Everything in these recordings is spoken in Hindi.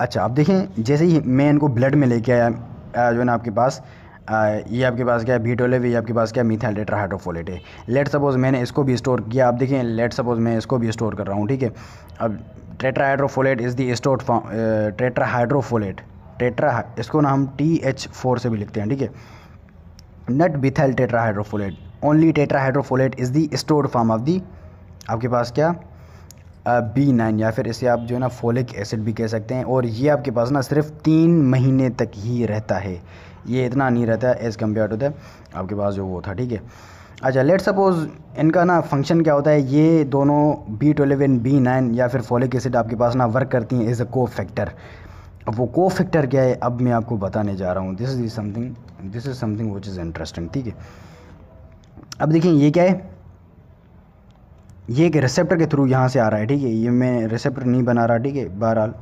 अच्छा आप देखें जैसे ही मैं इनको ब्लड में लेके आया जो है ना आपके पास आ, ये आपके पास क्या है बीटोलेव ये आपके पास क्या है मीथाइल हाइड्रोफोलेट है लेट सपोज़ मैंने इसको भी स्टोर किया आप देखें लेट सपोज़ मैं इसको भी स्टोर कर रहा हूँ ठीक है अब hydrofolate is the store hydrofolate tetra इसको ना हम टी एच फोर से भी लिखते हैं ठीक है नट बिथाइल hydrofolate only hydrofolate is the store form of the आपके पास क्या बी नाइन या फिर इसे आप जो है ना फोलिक एसिड भी कह सकते हैं और ये आपके पास ना सिर्फ तीन महीने तक ही रहता है ये इतना नहीं रहता है एज़ कम्पेयर टू द आपके पास जो वो था ठीक है अच्छा लेट सपोज़ इनका ना फंक्शन क्या होता है ये दोनों B twelve and B nine या फिर फोलिक एसिड आपके पास ना वर्क करती हैं एज अ को फैक्टर अब वो को फैक्टर क्या है अब मैं आपको बताने जा रहा हूँ this is something this is something which is interesting ठीक है अब देखिए ये क्या है ये एक रिसेप्टर के थ्रू यहाँ से आ रहा है ठीक है ये मैं रिसेप्टर नहीं बना रहा ठीक है बहरहाल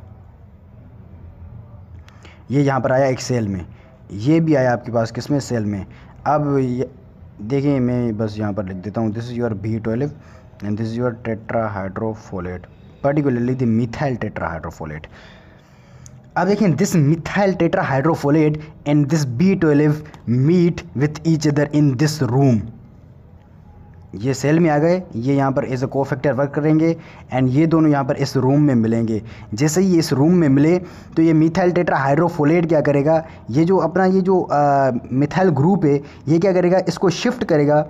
ये यहाँ पर आया एक सेल में ये भी आया आपके पास किस में सेल में अब देखिए मैं बस यहाँ पर लिख देता हूँ this is your B twelve and this is your hydrofolate particularly the methyl hydrofolate अब देखिए this methyl hydrofolate and this B twelve meet with each other in this room ये सेल में आ गए ये यहाँ पर एज अ को फैक्टर वर्क करेंगे एंड ये दोनों यहाँ पर इस रूम में मिलेंगे जैसे ही इस रूम में मिले तो ये मिथाइल टेट्रा हाइड्रोफोलेट क्या करेगा ये जो अपना ये जो मिथाइल ग्रुप है ये क्या करेगा इसको शिफ्ट करेगा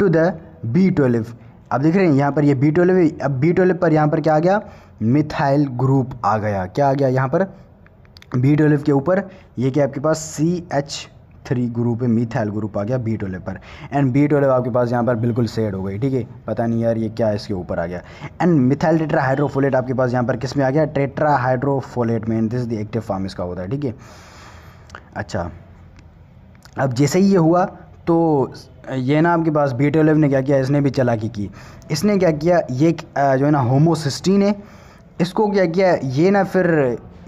टू द बी ट्वेल्व अब देख रहे हैं यहाँ पर ये बी ट्वेल्व अब बी ट्वेल्व पर यहाँ पर क्या आ गया मिथाइल ग्रुप आ गया क्या आ गया यहाँ पर बी ट्वेल्व के ऊपर ये क्या आपके पास सी एच थ्री ग्रुप है मिथाइल ग्रुप आ गया बी टोले पर एंड बी टोले आपके पास यहाँ पर बिल्कुल सेड हो गई ठीक है पता नहीं यार ये क्या इसके ऊपर आ गया एंड मिथाइल टेट्रा हाइड्रोफोलेट आपके पास यहाँ पर किस में आ गया टेट्रा हाइड्रोफोलेट में दिस द एक्टिव फार्म इसका होता है ठीक है अच्छा अब जैसे ही ये हुआ तो ये ना आपके पास बी टोलेव ने क्या किया इसने भी चलाकी की इसने क्या किया ये जो है ना होमोसिस्टीन है इसको क्या किया ये ना फिर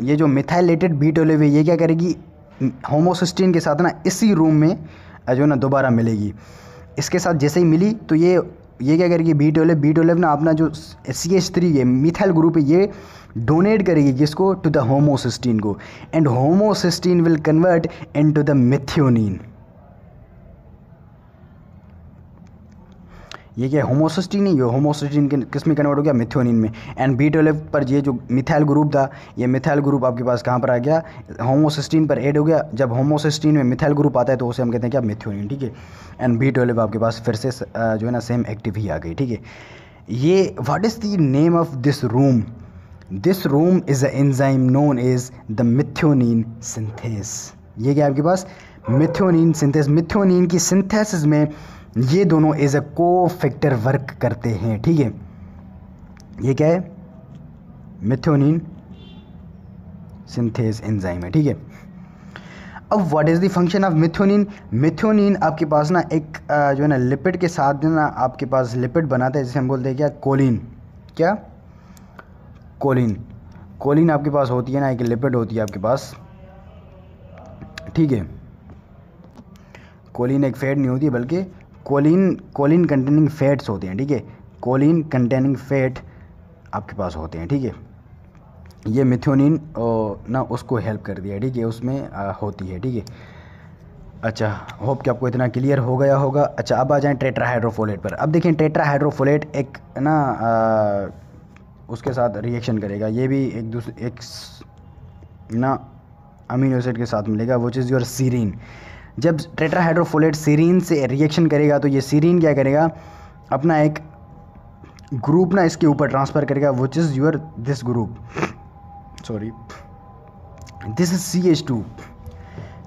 ये जो मिथाइलेटेड बी टोलेव है ये क्या करेगी होमोसिस्टीन के साथ ना इसी रूम में जो ना दोबारा मिलेगी इसके साथ जैसे ही मिली तो ये ये क्या करेगी बी ट्वेल्व बी ट्वेल्व ना अपना जो सी एच थ्री है मिथाइल ग्रुप है ये डोनेट करेगी किसको टू द होमोसिस्टीन को and homocysteine will convert into the methionine ये क्या होमोसिस्टीन ही होमोसिस्टीन के किस में कन्वर्ट हो गया मिथ्योनिन में एंड बी ट्वेल्व पर ये जो मिथाइल ग्रुप था ये मिथाइल ग्रुप आपके पास कहाँ पर आ गया होमोसिस्टीन पर एड हो गया जब होमोसिस्टीन में मिथाइल ग्रुप आता है तो उसे हम कहते हैं क्या मिथ्योनिन ठीक है एंड बी ट्वेल्व आपके पास फिर से जो है ना सेम एक्टिव ही आ गई ठीक है ये what is the name of this room this room is a enzyme known is the methionine synthase ये क्या आपके पास मिथ्योनिन सिंथेस मिथ्योनिन की सिंथेसिस में ये दोनों एज अ को फैक्टर वर्क करते हैं ठीक है ये क्या है मिथ्योनिन सिंथेस एंजाइम है ठीक है अब what is the function of methionine methionine आपके पास ना एक जो है ना लिपिड के साथ ना आपके पास लिपिड बनाता है जिसे हम बोलते हैं क्या कोलिन क्या कोलिन कोलिन आपके पास होती है ना एक लिपिड होती है आपके पास ठीक है कोलिन एक फैट नहीं होती बल्कि कोलिन कोलिन कंटेनिंग फैट्स होते हैं ठीक है कोलिन कंटेनिंग फैट आपके पास होते हैं ठीक है ये मिथ्योनिन ना उसको हेल्प कर दिया ठीक है उसमें आ, होती है ठीक है अच्छा होप कि आपको इतना क्लियर हो गया होगा अच्छा अब आ जाएं हाइड्रोफोलेट पर अब देखें हाइड्रोफोलेट एक ना आ, उसके साथ रिएक्शन करेगा ये भी एक दूसरे एक ना अमीनो एसिड के साथ मिलेगा विच इज़ योर सीरीन जब टेट्राहाइड्रोफोलेट सीरीन से रिएक्शन करेगा तो ये सीरीन क्या करेगा अपना एक ग्रुप ना इसके ऊपर ट्रांसफ़र करेगा which is your this group sorry this is C H two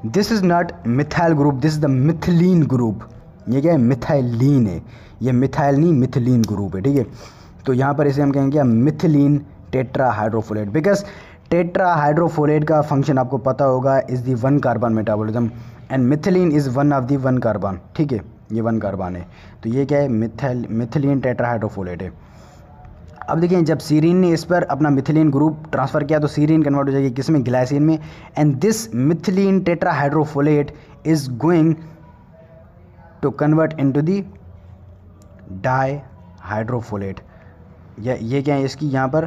this is not methyl group this is the methylene group ये क्या है मिथाइलिन है ये मिथाइल नहीं मिथिलीन ग्रुप है ठीक है तो यहाँ पर इसे हम कहेंगे methylene tetra hydrofolate because tetra hydrofolate का फंक्शन आपको पता होगा is the one carbon metabolism and methylene is one of the one carbon ठीक है ये वन कार्बन है तो ये क्या है मिथल मिथिलीन टेट्राहाइड्रोफोलेट है अब देखिए जब सीरीन ने इस पर अपना मिथिलीन ग्रुप ट्रांसफ़र किया तो सीरीन कन्वर्ट हो जाएगी किस में ग्लाइसिन में and this methylene tetrahydrofolate is going to convert to the di hydrofolate ये क्या है इसकी यहाँ पर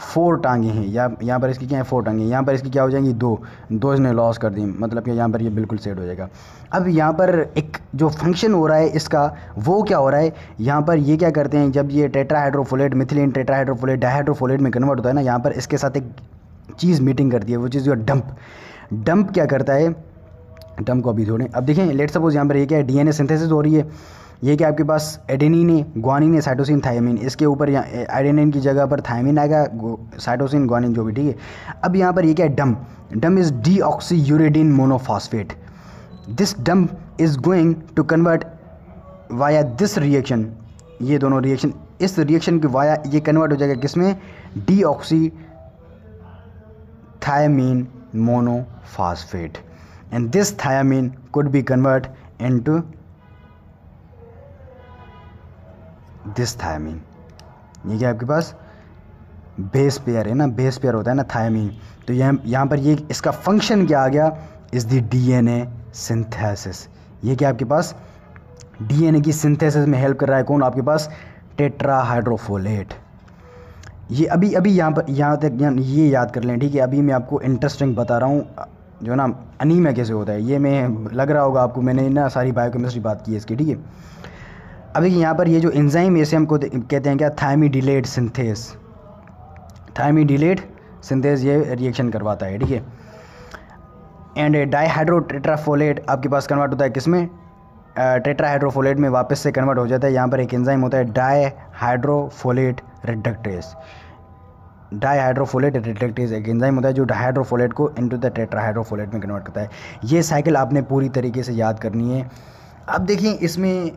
फोर टांगे हैं या यहाँ पर इसकी क्या है फोर टांगे यहाँ पर इसकी क्या हो जाएंगी दो दो इसने लॉस कर दी मतलब कि यहाँ पर ये यह बिल्कुल सेट हो जाएगा अब यहाँ पर एक जो फंक्शन हो रहा है इसका वो क्या हो रहा है यहाँ पर ये क्या करते हैं जब ये टेट्राहाइड्रोफोलेट मिथिलिन टेट्राहाइड्रोफोलेट डाहाइड्रोफोलेट में कन्वर्ट होता है ना यहाँ पर इसके साथ एक चीज़ मीटिंग करती है वो चीज़ जो डंप डंप क्या करता है डंप को अभी छोड़ें अब देखें लेट सपोज यहाँ पर ये क्या है ए सिंथेसिस हो रही है ये कि आपके पास एडेनिन है ग्वानिन है साइटोसिन थायमिन इसके ऊपर एडेनिन की जगह पर थायमिन आएगा साइटोसिन ग्वानिन जो भी ठीक है अब यहाँ पर ये क्या है dUMP dUMP is deoxy uridine monophosphate this dUMP is going to convert via this reaction ये दोनों रिएक्शन इस रिएक्शन के वाया ये कन्वर्ट हो जाएगा किसमें deoxy thymine monophosphate this thymine could be convert into this thymine ये क्या आपके पास बेस पेयर है ना बेस पेयर होता है ना थायमीन तो यह यहाँ पर ये इसका फंक्शन क्या आ गया इज़ दी डीएनए सिंथेसिस ये क्या आपके पास डीएनए की सिंथेसिस में हेल्प कर रहा है कौन आपके पास टेट्राहाइड्रोफोलेट ये अभी अभी यहाँ पर यहाँ तक ये याद कर लें ठीक है अभी मैं आपको इंटरेस्टिंग बता रहा हूँ जो ना अनीमिया कैसे होता है ये मैं लग रहा होगा आपको मैंने ना सारी बायोकेमिस्ट्री बात की है इसकी ठीक है अभी यहाँ पर ये जो एंजाइम इसे हमको कहते हैं क्या डिलेड सिंथेस डिलेड सिंथेस ये रिएक्शन करवाता है ठीक है एंड डाईहाइड्रोटेट्राफोलेट आपके पास कन्वर्ट होता है किसमें टेट्राहाइड्रोफोलेट में वापस से कन्वर्ट हो जाता है यहाँ पर एक एंजाइम होता है डाईहाइड्रोफोलेट रिडक्टेस डाईहाइड्रोफोलेट रिडक्टेज एक एंजाइम होता है जो डाइहाइड्रोफोलेट को इनटू द टेट्राहाइड्रोफोलेट में कन्वर्ट करता है ये साइकिल आपने पूरी तरीके से याद करनी है अब देखिए इसमें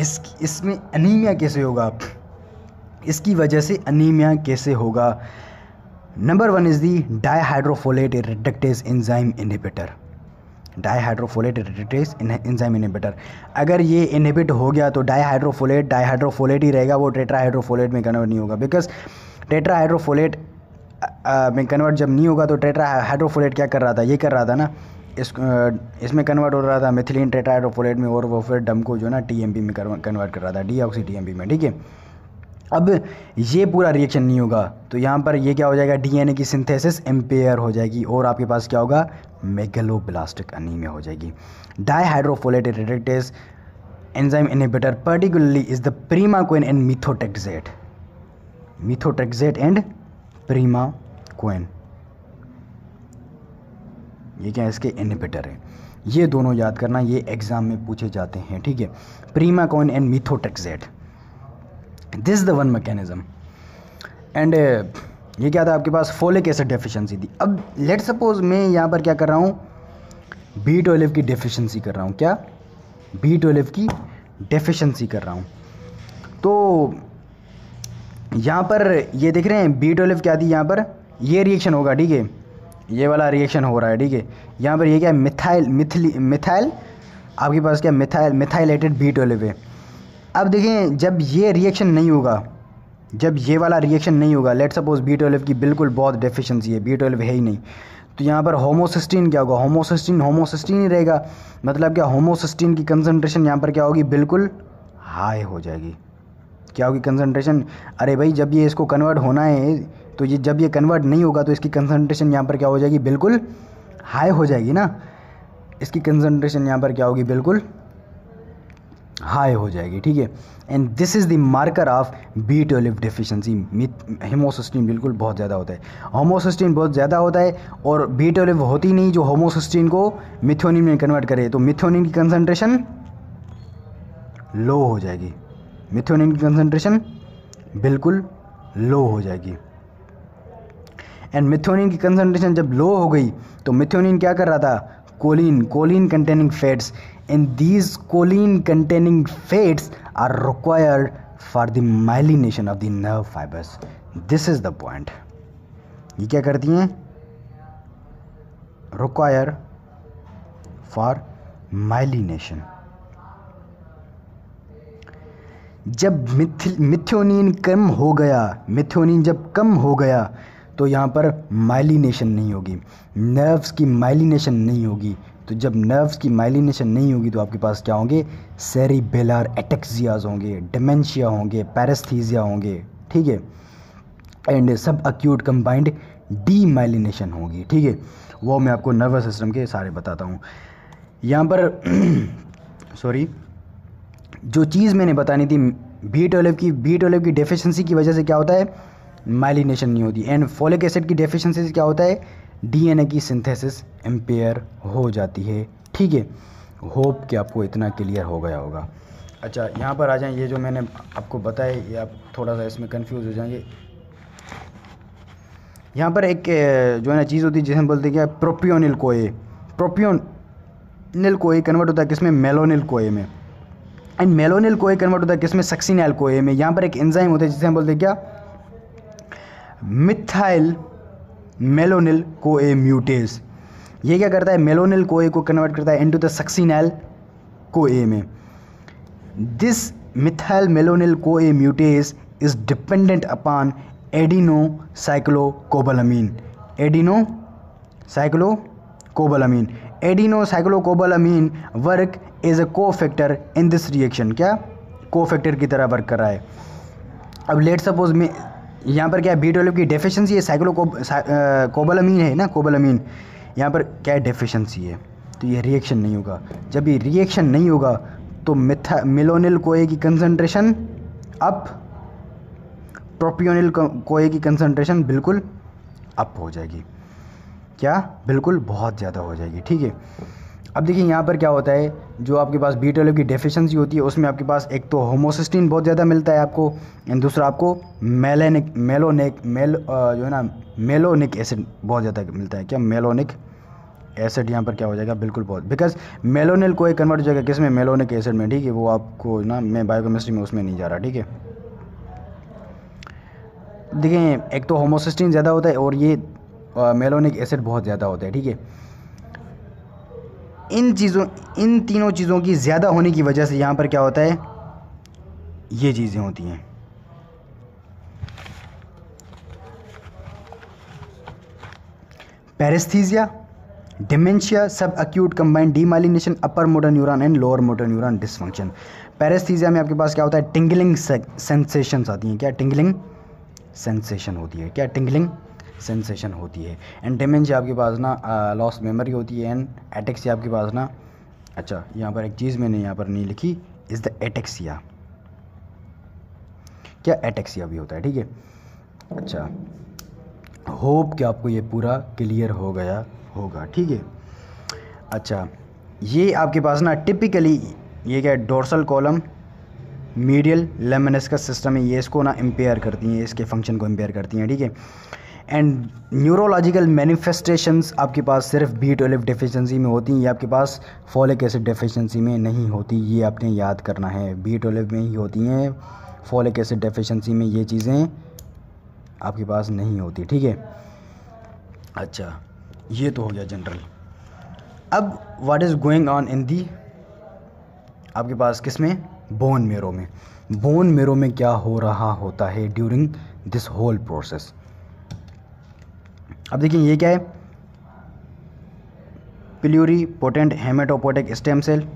इस इसमें अनीमिया कैसे होगा इसकी वजह से अनीमिया कैसे होगा number one is the dihydrofolate reductase enzyme inhibitor dihydrofolate reductase enzyme inhibitor अगर ये इनहिबिट हो गया तो डाईहाइड्रोफोलेट डाईहाइड्रोफोलेट ही रहेगा वो टेट्राहाइड्रोफोलेट में कन्वर्ट नहीं होगा बिकॉज टेट्राहाइड्रोफोलेट में कन्वर्ट जब नहीं होगा तो टेट्रा हाइड्रोफोलेट क्या कर रहा था ये कर रहा था ना इस इसमें कन्वर्ट हो रहा था मिथिलीन टेट्राइड्रोफोलेट में और वो फिर डम को जो टी ना टीएमपी में कन्वर्ट कर रहा था डी ऑक्सी टीएमपी में ठीक है अब ये पूरा रिएक्शन नहीं होगा तो यहाँ पर ये क्या हो जाएगा डीएनए की सिंथेसिस एम्पेयर हो जाएगी और आपके पास क्या होगा मेगलोब्लास्टिक अनीमिया हो जाएगी dihydrofolate reductase enzyme inhibitor particularly is the प्रीमा कोइन एंड मिथोटेक्जेट मिथोटेक्जेट एंड प्रीमा कोइन ये क्या इसके इनिबिटर हैं ये दोनों याद करना ये एग्ज़ाम में पूछे जाते हैं ठीक है प्रीमाकॉन and methotrexate this the one mechanism and ये क्या था आपके पास फोलिक एसिड डेफिशिएंसी थी अब लेट सपोज मैं यहाँ पर क्या कर रहा हूँ बी ट्वेल्व की डेफिशिएंसी कर रहा हूँ क्या बी ट्वेल्व की डेफिशिएंसी कर रहा हूँ तो यहाँ पर ये देख रहे हैं बी ट्वेल्व क्या थी यहाँ पर ये रिएक्शन होगा ठीक है ये वाला रिएक्शन हो रहा है ठीक है यहाँ पर ये क्या है मिथाइल मिथली मिथाइल आपके पास क्या मिथाइल मिथाइलेटेड बी ट्वेल्व है अब देखें जब ये रिएक्शन नहीं होगा जब ये वाला रिएक्शन नहीं होगा लेट सपोज बी ट्वेल्व की बिल्कुल बहुत डेफिशिएंसी है बी ट्वेल्व है ही नहीं तो यहाँ पर होमोसिस्टीन क्या होगा होमोसिस्टीन होमोसिस्टीन ही रहेगा मतलब क्या होमोसिस्टीन की कंसनट्रेशन यहाँ पर क्या होगी बिल्कुल हाई हो जाएगी क्या होगी कंसनट्रेशन अरे भाई जब ये इसको कन्वर्ट होना है तो ये जब ये कन्वर्ट नहीं होगा तो इसकी कंसनट्रेशन यहाँ पर क्या हो जाएगी बिल्कुल हाई हो जाएगी ना इसकी कंसनट्रेशन यहाँ पर क्या होगी बिल्कुल हाई हो जाएगी ठीक है and this is the marker of B twelve deficiency homocysteine बिल्कुल बहुत ज़्यादा होता है होमोसिस्टीन बहुत ज़्यादा होता है और बी ट्वेल्व होती नहीं जो होमोसिस्टीन को मिथ्योनिन में कन्वर्ट करे तो मिथ्योनिन की कंसनट्रेशन लो हो जाएगी मिथ्योनिन की कंसनट्रेशन बिल्कुल लो हो जाएगी एंड मिथोनिन की कंसनट्रेशन जब लो हो गई तो मिथोनिन क्या कर रहा था choline choline containing fats in these choline containing fats are required for the myelination of the nerve fibres this is the point ये क्या करती हैं रिक्वायर फॉर माइलिनेशन जब मिथ मिथ्योनिन कम हो गया मिथ्योनिन जब कम हो गया तो यहाँ पर माइलिनेशन नहीं होगी नर्व्स की माइलिनेशन नहीं होगी तो जब नर्व्स की माइलिनेशन नहीं होगी तो आपके पास क्या होंगे सेरिबेलर एटेक्सियाज होंगे डिमेंशिया होंगे पैरस्थीजिया होंगे ठीक है एंड सब अक्यूट कंबाइंड डी होगी ठीक है वो मैं आपको नर्वस सिस्टम के सारे बताता हूँ यहाँ पर सॉरी जो चीज़ मैंने बतानी थी बी ट्वेल्व की बी ट्वेल्व की डेफिशिएंसी की वजह से क्या होता है माइलिनेशन नहीं होती एंड फोलिक एसिड की डेफिशिएंसी क्या होता है डीएनए की सिंथेसिस एम्पेयर हो जाती है ठीक है होप कि आपको इतना क्लियर हो गया होगा अच्छा यहाँ पर आ जाएं ये जो मैंने आपको बताया ये आप थोड़ा सा इसमें कन्फ्यूज हो जाएंगे यहाँ पर एक जो है ना चीज़ होती है जिसे हम बोलते हैं प्रोपियोनिल कोए प्रोपियोनिल कोए कन्वर्ट होता है किसमें मेलोनिल कोए में एंड मेलोनिल कोए कन्वर्ट होता है किसमें सक्सिनल कोए में यहाँ पर एक एंजाइम होता है जिसे हम बोलते हैं क्या मिथाइल मेलोनिल ए म्यूटेज ये क्या करता है मेलोनिल ए को कन्वर्ट करता है इनटू द सक्सिनाइल ए में दिस मिथाइल मेलोनिल ए mutase is dependent upon adeno cyclocobalamin adeno cyclo cobalamin adeno cyclocobalamin work as a cofactor in this reaction क्या को फैक्टर की तरह वर्क कर रहा है अब लेट सपोज में यहाँ पर क्या है बी ट्वेल्व की डेफिशिएंसी है साइक्लो कोबलमीन है ना कोबलमीन यहाँ पर क्या है डेफिशिएंसी है तो ये रिएक्शन नहीं होगा जब ये रिएक्शन नहीं होगा तो मिथा मिलोनिल कोए की कंसनट्रेशन अप प्रोपियोनिल कोए की कंसनट्रेशन बिल्कुल अप हो जाएगी क्या बिल्कुल बहुत ज़्यादा हो जाएगी ठीक है अब देखिए यहाँ पर क्या होता है जो आपके पास बी ट्वेल्व की डेफिशिएंसी होती है उसमें आपके पास एक तो होमोसिस्टीन बहुत ज़्यादा मिलता है आपको एंड दूसरा आपको मेलेनिक मेलोनिक मेल जो है ना मेलोनिक एसिड बहुत ज़्यादा मिलता है क्या मेलोनिक एसिड यहाँ पर क्या हो जाएगा बिल्कुल बहुत बिकॉज मेलोनिल को एक कन्वर्ट हो जाएगा किस में मेलोनिक एसिड में ठीक है वो आपको ना मैं बायोकेमिस्ट्री में उसमें नहीं जा रहा ठीक है देखिए एक तो होमोसिस्टीन ज़्यादा होता है और ये मेलोनिक एसिड बहुत ज़्यादा होता है ठीक है इन चीज़ों इन तीनों चीज़ों की ज़्यादा होने की वजह से यहाँ पर क्या होता है ये चीज़ें होती हैं paraesthesia dementia subacute combined demyelination upper motor neuron and lower motor neuron dysfunction paraesthesia में आपके पास क्या होता है टिंगलिंग सेंसेशंस आती हैं क्या टिंगलिंग सेंसेशन होती है क्या टिंगलिंग सेंसेशन होती है एंड डेमेंज आपके पास ना लॉस मेमोरी होती है एंड एटेक्सिया आपके पास ना अच्छा यहाँ पर एक चीज़ मैंने यहाँ पर नहीं लिखी इज़ द एटेक्सिया क्या एटेक्सिया भी होता है ठीक है अच्छा होप कि आपको ये पूरा क्लियर हो गया होगा ठीक है अच्छा ये आपके पास ना टिपिकली ये क्या है डोर्सल कॉलम मीडियल लेमनस का सिस्टम है ये इसको ना इम्पेयर करती हैं इसके फंक्शन को इम्पेयर करती हैं ठीक है एंड न्यूरोलॉजिकल मैनिफेस्टेशंस आपके पास सिर्फ बी ट्वेल्व डिफिशेंसी में होती हैं या आपके पास फॉलिक एसिड डिफिशेंसी में नहीं होती ये आपने याद करना है बी ट्वेल्व में ही होती हैं फॉलिक एसिड डिफिशेंसी में ये चीज़ें आपके पास नहीं होती ठीक है अच्छा ये तो हो गया जनरल अब what is going on in the आपके पास किस में बोन मेरो में बोन मेरो में क्या हो रहा होता है ड्यूरिंग दिस होल प्रोसेस अब देखिए ये क्या है pluripotent haematopoietic stem cell